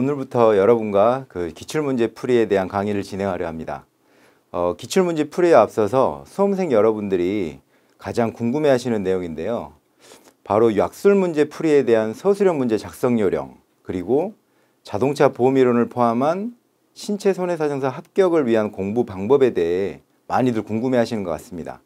오늘부터 여러분과 그 기출문제 풀이에 대한 강의를 진행하려 합니다. 어, 기출문제 풀이에 앞서서 수험생 여러분들이 가장 궁금해하시는 내용인데요. 바로 약술문제 풀이에 대한 서술형 문제 작성 요령 그리고 자동차 보험이론을 포함한 신체 손해사정사 합격을 위한 공부 방법에 대해 많이들 궁금해하시는 것 같습니다.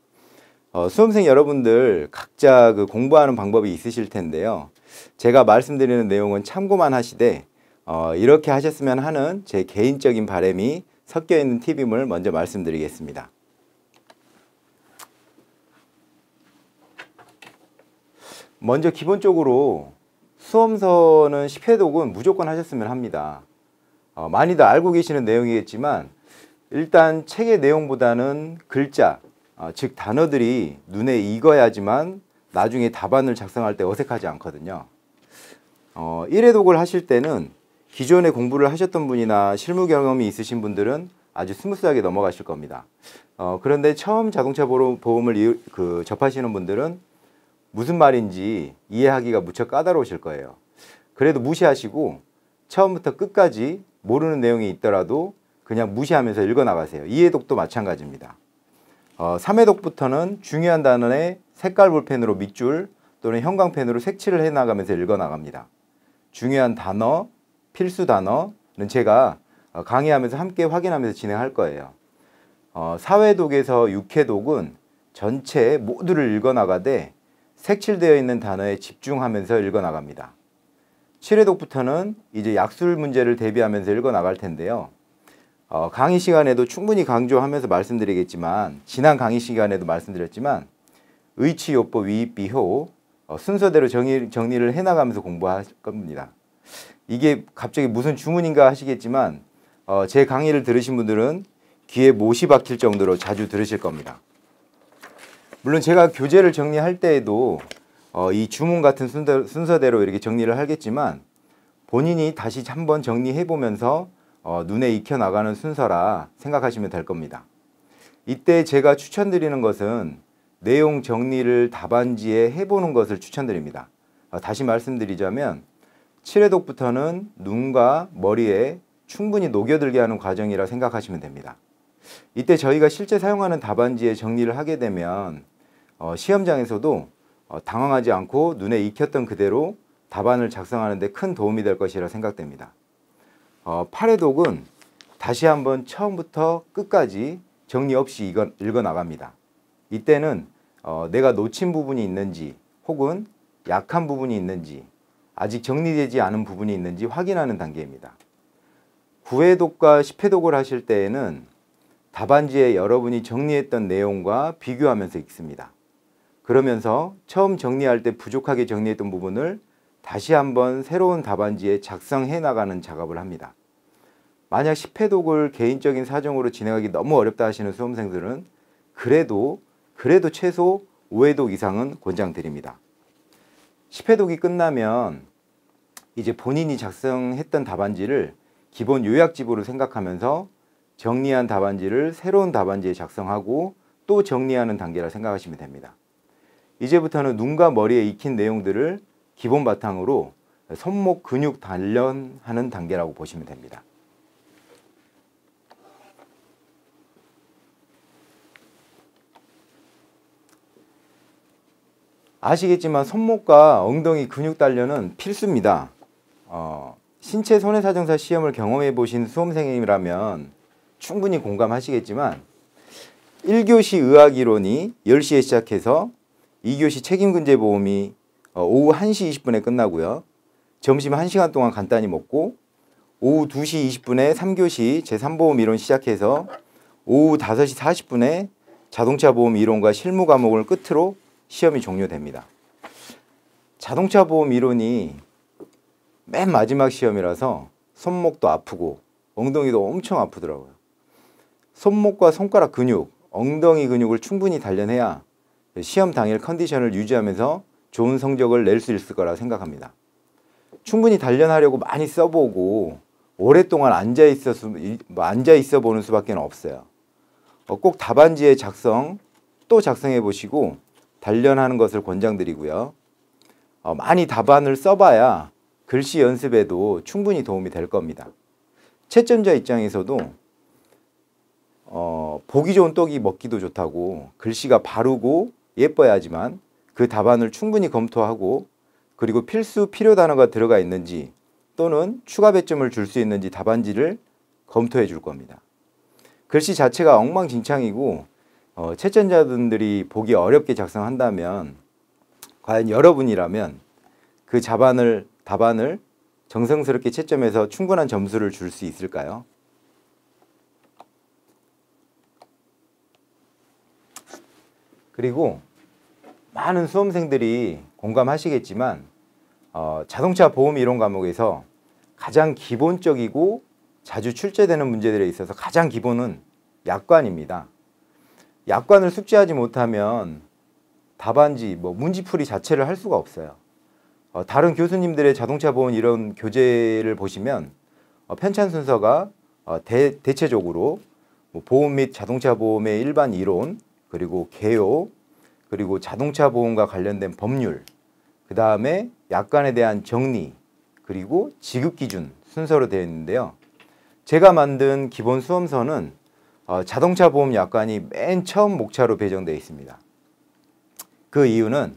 어, 수험생 여러분들 각자 그 공부하는 방법이 있으실 텐데요. 제가 말씀드리는 내용은 참고만 하시되 어, 이렇게 하셨으면 하는 제 개인적인 바램이 섞여 있는 팁임을 먼저 말씀드리겠습니다. 먼저 기본적으로 수험서는 10회독은 무조건 하셨으면 합니다. 어, 많이들 알고 계시는 내용이겠지만 일단 책의 내용보다는 글자, 어, 즉 단어들이 눈에 익어야지만 나중에 답안을 작성할 때 어색하지 않거든요. 어, 1회독을 하실 때는 기존에 공부를 하셨던 분이나 실무 경험이 있으신 분들은 아주 스무스하게 넘어가실 겁니다. 어, 그런데 처음 자동차 보험을 이 그, 접하시는 분들은 무슨 말인지 이해하기가 무척 까다로우실 거예요. 그래도 무시하시고 처음부터 끝까지 모르는 내용이 있더라도 그냥 무시하면서 읽어나가세요. 이해독도 마찬가지입니다. 어, 3회독부터는 중요한 단어에 색깔 볼펜으로 밑줄 또는 형광펜으로 색칠을 해나가면서 읽어나갑니다. 중요한 단어, 필수 단어는 제가 어, 강의하면서 함께 확인하면서 진행할 거예요. 어, 사회독에서 육회독은 전체 모두를 읽어나가되 색칠되어 있는 단어에 집중하면서 읽어나갑니다. 7회독부터는 이제 약술 문제를 대비하면서 읽어나갈 텐데요. 어, 강의 시간에도 충분히 강조하면서 말씀드리겠지만 지난 강의 시간에도 말씀드렸지만 의치요법 위입비효 어, 순서대로 정리, 정리를 해나가면서 공부할 겁니다. 이게 갑자기 무슨 주문인가 하시겠지만 어, 제 강의를 들으신 분들은 귀에 못이 박힐 정도로 자주 들으실 겁니다. 물론 제가 교재를 정리할 때에도 어, 이 주문 같은 순서, 대로 이렇게 정리를 하겠지만 본인이 다시 한번 정리해 보면서 어, 눈에 익혀 나가는 순서라 생각하시면 될 겁니다. 이때 제가 추천드리는 것은 내용 정리를 답안지에 해보는 것을 추천드립니다. 어, 다시 말씀드리자면 칠해독부터는 눈과 머리에 충분히 녹여들게 하는 과정이라 생각하시면 됩니다. 이때 저희가 실제 사용하는 답안지에 정리를 하게 되면 어, 시험장에서도 어, 당황하지 않고 눈에 익혔던 그대로 답안을 작성하는 데 큰 도움이 될 것이라 생각됩니다. 어, 팔의 독은 다시 한번 처음부터 끝까지 정리 없이 읽어, 읽어 나갑니다. 이때는 어, 내가 놓친 부분이 있는지 혹은 약한 부분이 있는지 아직 정리되지 않은 부분이 있는지 확인하는 단계입니다. 9회독과 10회독을 하실 때에는 답안지에 여러분이 정리했던 내용과 비교하면서 읽습니다. 그러면서 처음 정리할 때 부족하게 정리했던 부분을 다시 한번 새로운 답안지에 작성해 나가는 작업을 합니다. 만약 10회독을 개인적인 사정으로 진행하기 너무 어렵다 하시는 수험생들은 그래도 그래도 최소 5회독 이상은 권장드립니다. 10회독이 끝나면 이제 본인이 작성했던 답안지를 기본 요약집으로 생각하면서 정리한 답안지를 새로운 답안지에 작성하고 또 정리하는 단계라 생각하시면 됩니다. 이제부터는 눈과 머리에 익힌 내용들을 기본 바탕으로 손목 근육 단련하는 단계라고 보시면 됩니다. 아시겠지만 손목과 엉덩이 근육 단련은 필수입니다. 어, 신체 손해사정사 시험을 경험해 보신 수험생이라면 충분히 공감하시겠지만 1교시 의학이론이 10시에 시작해서 2교시 책임근제보험이 어, 오후 1시 20분에 끝나고요. 점심 1시간 동안 간단히 먹고 오후 2시 20분에 3교시 제3보험 이론 시작해서 오후 5시 40분에 자동차 보험 이론과 실무 과목을 끝으로 시험이 종료됩니다. 자동차 보험 이론이 맨 마지막 시험이라서 손목도 아프고 엉덩이도 엄청 아프더라고요. 손목과 손가락 근육, 엉덩이 근육을 충분히 단련해야 시험 당일 컨디션을 유지하면서 좋은 성적을 낼 수 있을 거라 생각합니다. 충분히 단련하려고 많이 써보고 오랫동안 앉아 있어 뭐 앉아 있어 보는 수밖에 없어요. 어, 꼭 답안지의 작성 또 작성해 보시고 단련하는 것을 권장드리고요. 어, 많이 답안을 써봐야 글씨 연습에도 충분히 도움이 될 겁니다. 채점자 입장에서도 어, 보기 좋은 떡이 먹기도 좋다고 글씨가 바르고 예뻐야지만 하그 답안을 충분히 검토하고 그리고 필수 필요 단어가 들어가 있는지 또는 추가 배점을 줄 수 있는지 답안지를 검토해 줄 겁니다. 글씨 자체가 엉망진창이고 어, 채점자분들이 보기 어렵게 작성한다면 과연 여러분이라면 그 자반을 답안을 정성스럽게 채점해서 충분한 점수를 줄 수 있을까요? 그리고 많은 수험생들이 공감하시겠지만 어, 자동차 보험 이론 과목에서 가장 기본적이고 자주 출제되는 문제들에 있어서 가장 기본은 약관입니다. 약관을 숙지하지 못하면 답안지, 뭐 문지풀이 자체를 할 수가 없어요. 어, 다른 교수님들의 자동차 보험 이런 교재를 보시면 어, 편찬 순서가 어, 대, 대체적으로 뭐 보험 및 자동차 보험의 일반 이론, 그리고 개요, 그리고 자동차 보험과 관련된 법률, 그 다음에 약관에 대한 정리, 그리고 지급 기준 순서로 되어 있는데요. 제가 만든 기본 수험서는 어, 자동차 보험 약관이 맨 처음 목차로 배정되어 있습니다. 그 이유는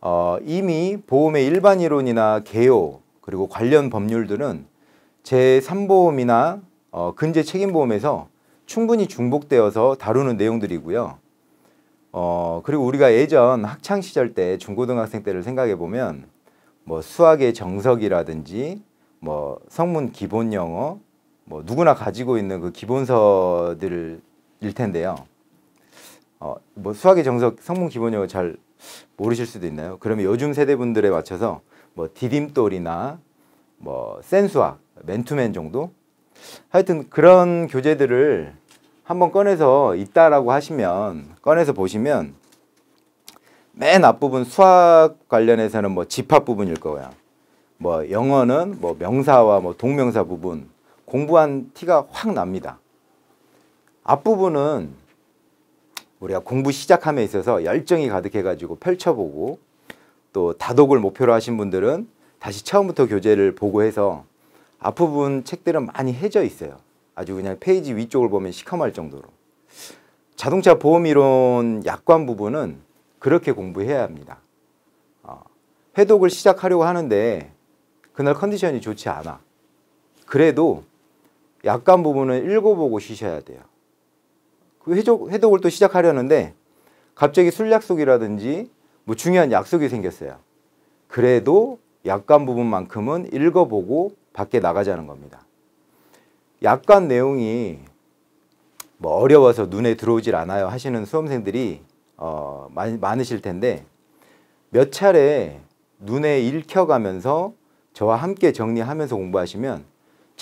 어, 이미 보험의 일반 이론이나 개요 그리고 관련 법률들은 제3보험이나 어, 근제 책임보험에서 충분히 중복되어서 다루는 내용들이고요. 어, 그리고 우리가 예전 학창시절 때 중고등학생 때를 생각해보면 뭐 수학의 정석이라든지 뭐 성문 기본 영어 뭐 누구나 가지고 있는 그 기본서들일 텐데요. 어, 뭐 수학의 정석, 성문 기본용어 뭐 잘 모르실 수도 있나요? 그러면 요즘 세대분들에 맞춰서 뭐 디딤돌이나 뭐 센수학, 맨투맨 정도? 하여튼 그런 교재들을 한번 꺼내서 있다라고 하시면 꺼내서 보시면 맨 앞부분 수학 관련해서는 뭐 집합 부분일 거야. 뭐 영어는 뭐 명사와 뭐 동명사 부분, 공부한 티가 확 납니다. 앞부분은 우리가 공부 시작함에 있어서 열정이 가득해가지고 펼쳐보고 또 다독을 목표로 하신 분들은 다시 처음부터 교재를 보고 해서 앞부분 책들은 많이 해져 있어요. 아주 그냥 페이지 위쪽을 보면 시커멀 정도로. 자동차 보험이론 약관 부분은 그렇게 공부해야 합니다. 어, 해독을 시작하려고 하는데 그날 컨디션이 좋지 않아. 그래도 약간 부분은 읽어보고 쉬셔야 돼요. 그 해독, 해독을 또 시작하려는데 갑자기 술 약속이라든지 뭐 중요한 약속이 생겼어요. 그래도 약간 부분만큼은 읽어보고 밖에 나가자는 겁니다. 약간 내용이 뭐 어려워서 눈에 들어오질 않아요 하시는 수험생들이 어, 많, 많으실 텐데 몇 차례 눈에 읽혀가면서 저와 함께 정리하면서 공부하시면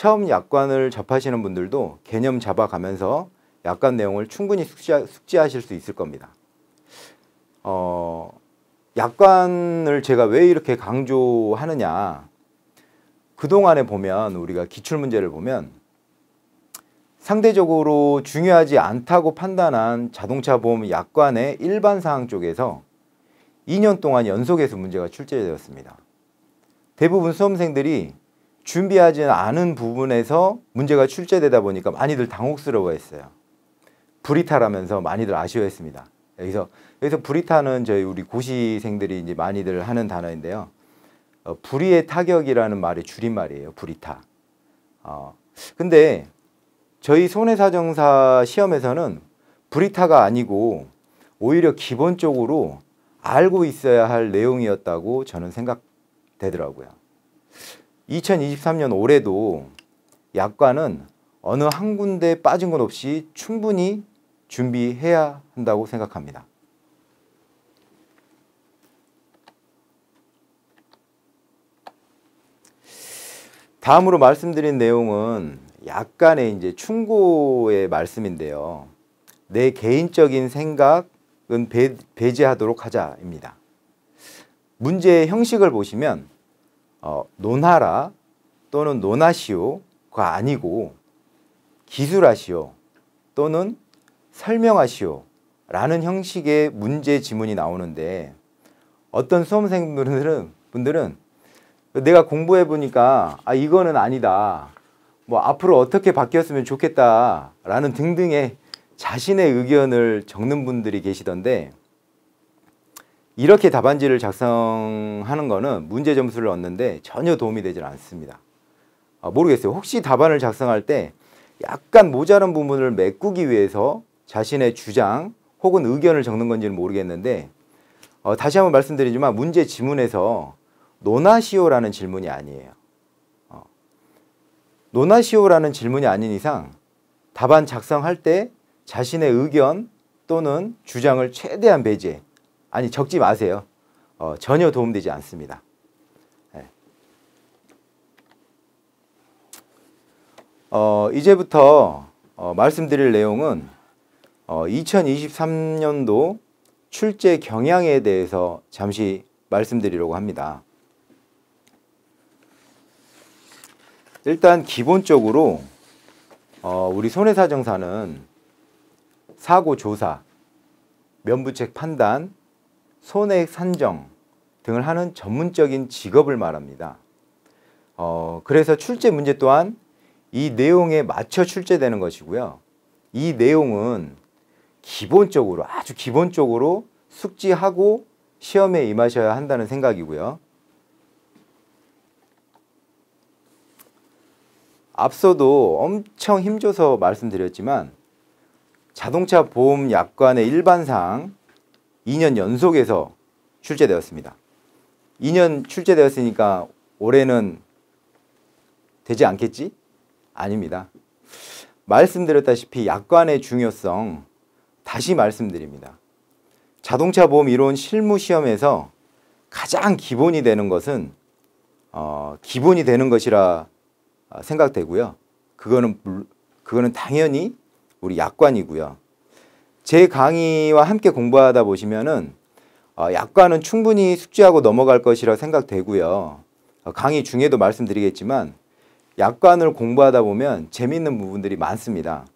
처음 약관을 접하시는 분들도 개념 잡아가면서 약관 내용을 충분히 숙지하, 실수 있을 겁니다. 어, 약관을 제가 왜 이렇게 강조하느냐. 그동안에 보면 우리가 기출문제를 보면 상대적으로 중요하지 않다고 판단한 자동차 보험 약관의 일반 사항 쪽에서 2년 동안 연속해서 문제가 출제되었습니다. 대부분 수험생들이 준비하지 않은 부분에서 문제가 출제되다 보니까 많이들 당혹스러워했어요. 브리타라면서 많이들 아쉬워했습니다. 여기서 여기서 브리타는 저희 우리 고시생들이 이제 많이들 하는 단어인데요. 어, 불의의 타격이라는 말의 줄임말이에요. 브리타. 어, 근데 저희 손해사정사 시험에서는 브리타가 아니고 오히려 기본적으로 알고 있어야 할 내용이었다고 저는 생각되더라고요. 2023년 올해도 약관은 어느 한 군데 빠진 것 없이 충분히 준비해야 한다고 생각합니다. 다음으로 말씀드린 내용은 약간의 이제 충고의 말씀인데요. 내 개인적인 생각은 배, 배제하도록 하자입니다. 문제의 형식을 보시면 어, 논하라 또는 논하시오가 아니고 기술하시오 또는 설명하시오 라는 형식의 문제 지문이 나오는데 어떤 수험생분들은 분들은 내가 공부해 보니까 아 이거는 아니다 뭐 앞으로 어떻게 바뀌었으면 좋겠다 라는 등등의 자신의 의견을 적는 분들이 계시던데 이렇게 답안지를 작성하는 거는 문제 점수를 얻는데 전혀 도움이 되질 않습니다. 아, 모르겠어요. 혹시 답안을 작성할 때 약간 모자란 부분을 메꾸기 위해서 자신의 주장 혹은 의견을 적는 건지는 모르겠는데 어, 다시 한번 말씀드리지만 문제 지문에서 노나시오라는 질문이 아니에요. 어. 노나시오라는 질문이 아닌 이상 답안 작성할 때 자신의 의견 또는 주장을 최대한 배제 아니 적지 마세요. 어, 전혀 도움되지 않습니다. 네. 어, 이제부터 어, 말씀드릴 내용은 2023년도 어, 출제 경향에 대해서 잠시 말씀드리려고 합니다. 일단 기본적으로 어, 우리 손해사정사는 사고 조사, 면부책 판단, 손해액 산정 등을 하는 전문적인 직업을 말합니다. 어, 그래서 출제 문제 또한 이 내용에 맞춰 출제되는 것이고요. 이 내용은 기본적으로 아주 기본적으로 숙지하고 시험에 임하셔야 한다는 생각이고요. 앞서도 엄청 힘줘서 말씀드렸지만 자동차 보험 약관의 일반상 2년 연속에서 출제되었습니다. 2년 출제되었으니까 올해는 되지 않겠지? 아닙니다. 말씀드렸다시피 약관의 중요성 다시 말씀드립니다. 자동차 보험 이론 실무 시험에서 가장 기본이 되는 것은 어, 기본이 되는 것이라 어, 생각되고요. 그거는 그거는 당연히 우리 약관이고요. 제 강의와 함께 공부하다 보시면은 어, 약과는 충분히 숙지하고 넘어갈 것이라 생각되고요. 어, 강의 중에도 말씀드리겠지만 약관을 공부하다 보면 재미있는 부분들이 많습니다.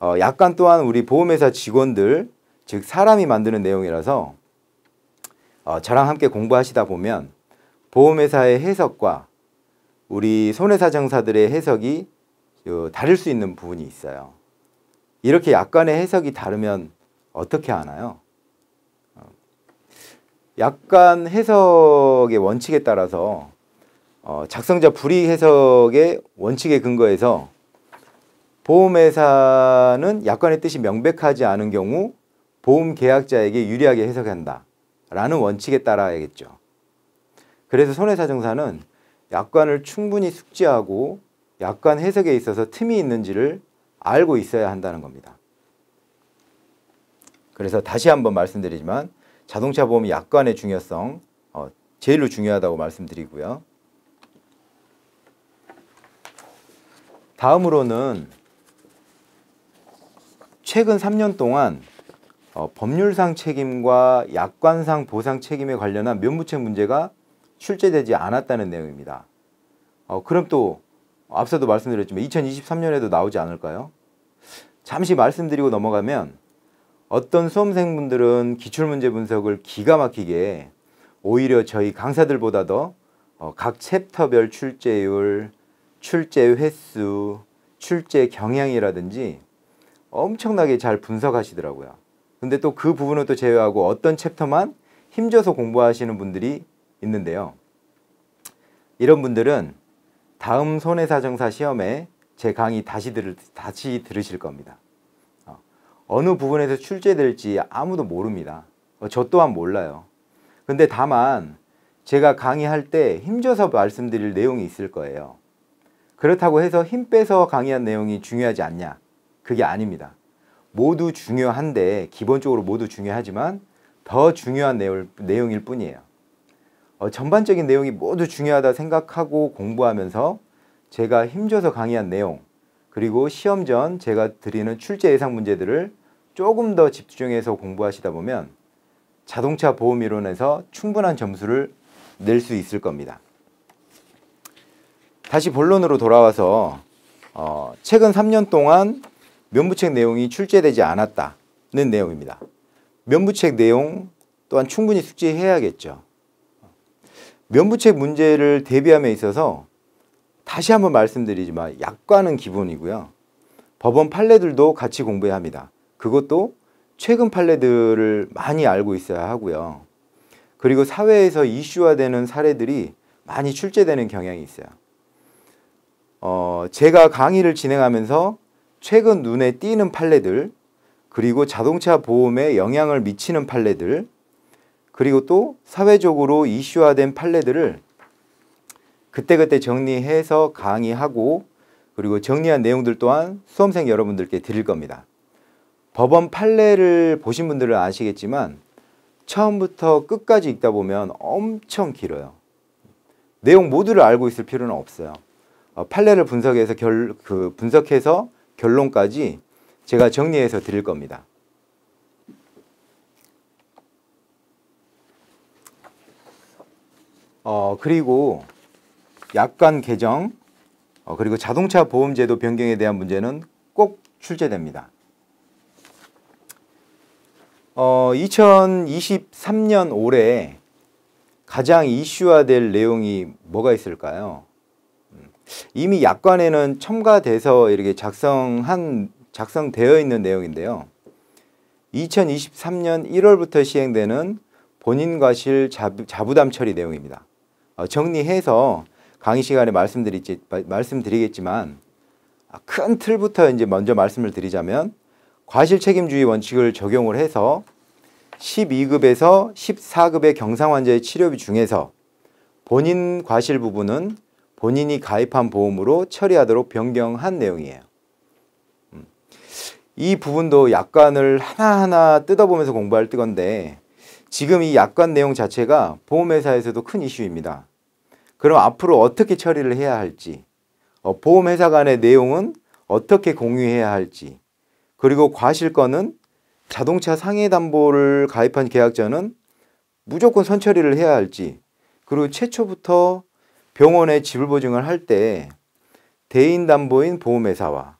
어, 약관 또한 우리 보험회사 직원들 즉 사람이 만드는 내용이라서 어, 저랑 함께 공부하시다 보면 보험회사의 해석과 우리 손해사정사들의 해석이 어, 다를 수 있는 부분이 있어요. 이렇게 약간의 해석이 다르면 어떻게 하나요? 어, 약간 해석의 원칙에 따라서 어, 작성자 불이 해석의 원칙에 근거해서 보험회사는 약관의 뜻이 명백하지 않은 경우 보험계약자에게 유리하게 해석한다 라는 원칙에 따라야겠죠. 그래서 손해사정사는 약관을 충분히 숙지하고 약관 해석에 있어서 틈이 있는지를 알고 있어야 한다는 겁니다. 그래서 다시 한번 말씀드리지만 자동차 보험이 약관의 중요성 어, 제일 중요하다고 말씀드리고요. 다음으로는 최근 3년 동안 어, 법률상 책임과 약관상 보상 책임에 관련한 면무책 문제가 출제되지 않았다는 내용입니다. 어, 그럼 또 앞서도 말씀드렸지만 2023년에도 나오지 않을까요? 잠시 말씀드리고 넘어가면 어떤 수험생분들은 기출문제 분석을 기가 막히게 오히려 저희 강사들보다 더각 어, 챕터별 출제율, 출제 횟수, 출제 경향이라든지 엄청나게 잘 분석하시더라고요. 근데 또 그부분을또 제외하고 어떤 챕터만 힘줘서 공부하시는 분들이 있는데요. 이런 분들은 다음 손해사정사 시험에 제 강의 다시, 들, 다시 들으실 겁니다. 어, 어느 부분에서 출제될지 아무도 모릅니다. 어, 저 또한 몰라요. 근데 다만 제가 강의할 때 힘줘서 말씀드릴 내용이 있을 거예요. 그렇다고 해서 힘 빼서 강의한 내용이 중요하지 않냐? 그게 아닙니다. 모두 중요한데 기본적으로 모두 중요하지만 더 중요한 내용, 내용일 뿐이에요. 어, 전반적인 내용이 모두 중요하다 생각하고 공부하면서 제가 힘줘서 강의한 내용 그리고 시험 전 제가 드리는 출제 예상 문제들을 조금 더 집중해서 공부하시다 보면 자동차 보험 이론에서 충분한 점수를 낼 수 있을 겁니다. 다시 본론으로 돌아와서 어, 최근 3년 동안 면부책 내용이 출제되지 않았다는 내용입니다. 면부책 내용 또한 충분히 숙지해야겠죠. 면부책 문제를 대비함에 있어서 다시 한번 말씀드리지만 약관은 기본이고요. 법원 판례들도 같이 공부해야 합니다. 그것도 최근 판례들을 많이 알고 있어야 하고요. 그리고 사회에서 이슈화되는 사례들이 많이 출제되는 경향이 있어요. 어, 제가 강의를 진행하면서 최근 눈에 띄는 판례들, 그리고 자동차 보험에 영향을 미치는 판례들, 그리고 또 사회적으로 이슈화된 판례들을 그때그때 정리해서 강의하고 그리고 정리한 내용들 또한 수험생 여러분들께 드릴 겁니다. 법원 판례를 보신 분들은 아시겠지만 처음부터 끝까지 읽다 보면 엄청 길어요. 내용 모두를 알고 있을 필요는 없어요. 어, 판례를 분석해서 결, 그 분석해서 결론까지 제가 정리해서 드릴 겁니다. 어, 그리고 약관 개정 어, 그리고 자동차 보험제도 변경에 대한 문제는 꼭 출제됩니다. 어, 2023년 올해 가장 이슈화될 내용이 뭐가 있을까요? 음, 이미 약관에는 첨가돼서 이렇게 작성한 작성되어 있는 내용인데요. 2023년 1월부터 시행되는 본인 과실 자부, 자부담 처리 내용입니다. 어, 정리해서 강의 시간에 말씀드리지, 말씀드리겠지만 아, 큰 틀부터 이제 먼저 말씀을 드리자면 과실 책임주의 원칙을 적용을 해서 12급에서 14급의 경상 환자의 치료비 중에서 본인 과실 부분은 본인이 가입한 보험으로 처리하도록 변경한 내용이에요. 음. 이 부분도 약관을 하나하나 뜯어보면서 공부할 뜨 건데 지금 이 약관 내용 자체가 보험회사에서도 큰 이슈입니다. 그럼 앞으로 어떻게 처리를 해야 할지, 어, 보험회사 간의 내용은 어떻게 공유해야 할지, 그리고 과실건은 자동차 상해담보를 가입한 계약자는 무조건 선처리를 해야 할지, 그리고 최초부터 병원에 지불보증을 할 때 대인담보인 보험회사와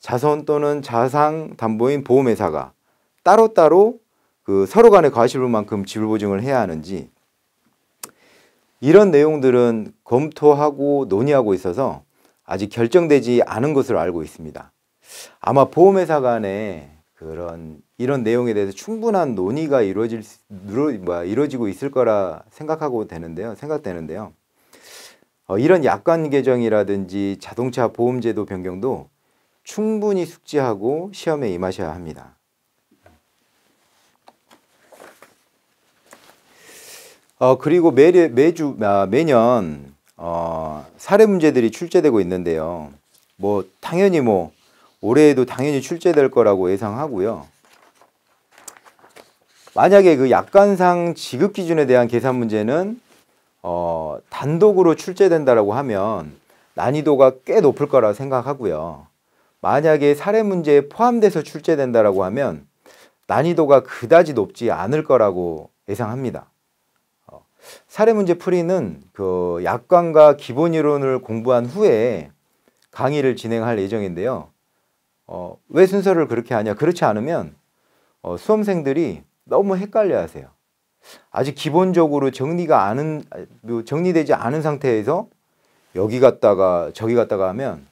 자선 또는 자상담보인 보험회사가 따로따로 그 서로 간의 과실분만큼 지불보증을 해야 하는지 이런 내용들은 검토하고 논의하고 있어서 아직 결정되지 않은 것으로 알고 있습니다. 아마 보험회사 간에 그런 이런 내용에 대해서 충분한 논의가 이루어질 뭐 이루어지고 있을 거라 생각하고 되는데요. 생각되는데요. 어, 이런 약관 개정이라든지 자동차 보험제도 변경도 충분히 숙지하고 시험에 임하셔야 합니다. 어, 그리고 매, 매주, 아, 매년, 어, 사례 문제들이 출제되고 있는데요. 뭐, 당연히 뭐, 올해에도 당연히 출제될 거라고 예상하고요. 만약에 그 약관상 지급 기준에 대한 계산 문제는 어, 단독으로 출제된다라고 하면 난이도가 꽤 높을 거라 생각하고요. 만약에 사례 문제에 포함돼서 출제된다라고 하면 난이도가 그다지 높지 않을 거라고 예상합니다. 사례 문제 풀이는 그 약관과 기본 이론을 공부한 후에 강의를 진행할 예정인데요. 어, 왜 순서를 그렇게 하냐? 그렇지 않으면 어, 수험생들이 너무 헷갈려 하세요. 아직 기본적으로 정리가 않은, 뭐 정리되지 않은 상태에서 여기 갔다가 저기 갔다가 하면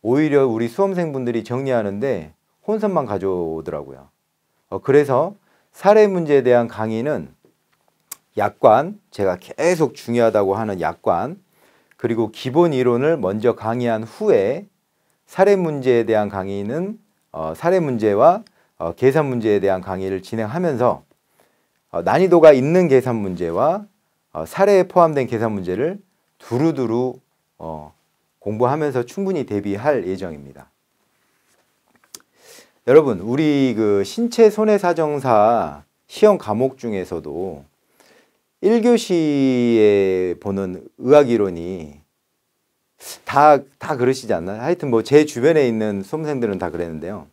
오히려 우리 수험생분들이 정리하는데 혼선만 가져오더라고요. 어, 그래서 사례 문제에 대한 강의는 약관, 제가 계속 중요하다고 하는 약관, 그리고 기본 이론을 먼저 강의한 후에 사례 문제에 대한 강의는 어, 사례 문제와 어, 계산 문제에 대한 강의를 진행하면서 어, 난이도가 있는 계산 문제와 어, 사례에 포함된 계산 문제를 두루두루 어, 공부하면서 충분히 대비할 예정입니다. 여러분, 우리 그 신체 손해사정사 시험 과목 중에서도 1교시에 보는 의학이론이 다, 다 그러시지 않나요? 하여튼 뭐 제 주변에 있는 수험생들은 다 그랬는데요.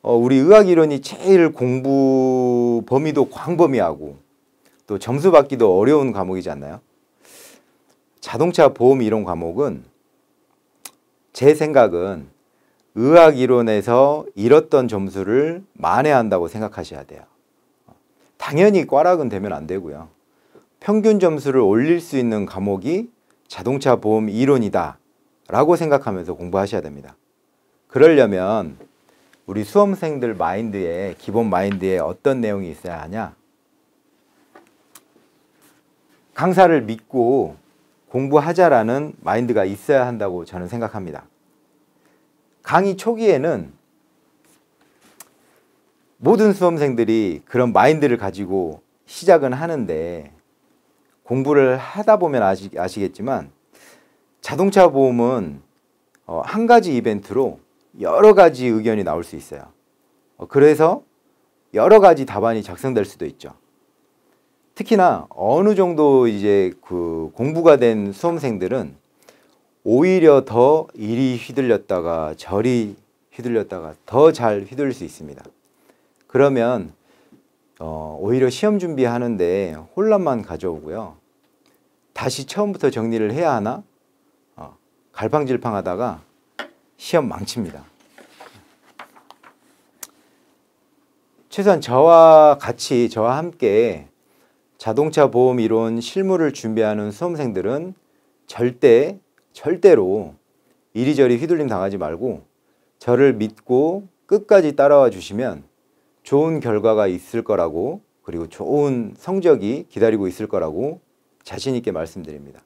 어, 우리 의학이론이 제일 공부 범위도 광범위하고 또 점수 받기도 어려운 과목이지 않나요? 자동차 보험 이론 과목은 제 생각은 의학이론에서 잃었던 점수를 만회한다고 생각하셔야 돼요. 당연히 과락은 되면 안 되고요. 평균 점수를 올릴 수 있는 과목이 자동차 보험 이론이다 라고 생각하면서 공부하셔야 됩니다. 그러려면 우리 수험생들 마인드에 기본 마인드에 어떤 내용이 있어야 하냐 강사를 믿고 공부하자라는 마인드가 있어야 한다고 저는 생각합니다. 강의 초기에는 모든 수험생들이 그런 마인드를 가지고 시작은 하는데 공부를 하다 보면 아시, 아시겠지만 자동차 보험은 어, 한 가지 이벤트로 여러 가지 의견이 나올 수 있어요. 어, 그래서 여러 가지 답안이 작성될 수도 있죠. 특히나 어느 정도 이제 그 공부가 된 수험생들은 오히려 더 일이 휘둘렸다가 절이 휘둘렸다가 더 잘 휘둘릴 수 있습니다. 그러면 어, 오히려 시험 준비하는데 혼란만 가져오고요. 다시 처음부터 정리를 해야 하나 어, 갈팡질팡하다가 시험 망칩니다. 최소한 저와 같이 저와 함께 자동차 보험 이론 실무를 준비하는 수험생들은 절대 절대로 이리저리 휘둘림 당하지 말고 저를 믿고 끝까지 따라와 주시면 좋은 결과가 있을 거라고 그리고 좋은 성적이 기다리고 있을 거라고 자신 있게 말씀드립니다.